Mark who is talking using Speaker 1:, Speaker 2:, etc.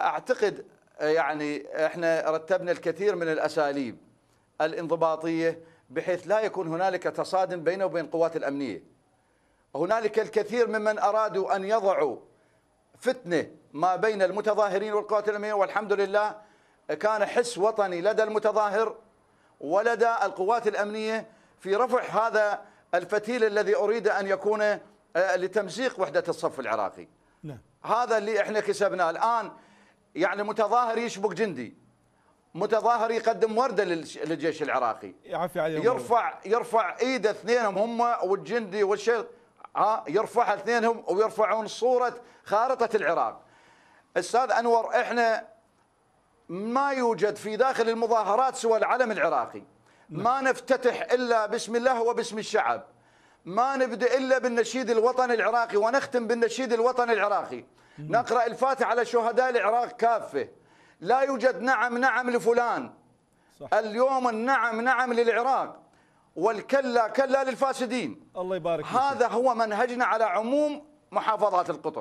Speaker 1: اعتقد آه، يعني احنا رتبنا الكثير من الاساليب الانضباطيه بحيث لا يكون هنالك تصادم بينه وبين القوات الامنيه. هنالك الكثير ممن ارادوا ان يضعوا فتنه ما بين المتظاهرين والقوات الامنيه والحمد لله كان حس وطني لدى المتظاهر ولدى القوات الامنيه في رفع هذا الفتيل الذي اريد ان يكون آه، لتمزيق وحده الصف العراقي. نعم. هذا اللي احنا كسبناه الان يعني متظاهر يشبك جندي متظاهر يقدم ورده للجيش العراقي
Speaker 2: يعفي عليهم يرفع
Speaker 1: يرفع ايده اثنينهم هم والجندي والشيخ ها يرفعها اثنينهم ويرفعون صوره خارطه العراق استاذ انور احنا ما يوجد في داخل المظاهرات سوى العلم العراقي ما نعم. نفتتح الا بسم الله وباسم الشعب ما نبدا الا بالنشيد الوطني العراقي ونختم بالنشيد الوطني العراقي نقرا الفاتحه على شهداء العراق كافه لا يوجد نعم نعم لفلان صح. اليوم النعم نعم للعراق والكلا كلا للفاسدين الله يبارك هذا هو منهجنا على عموم محافظات القطر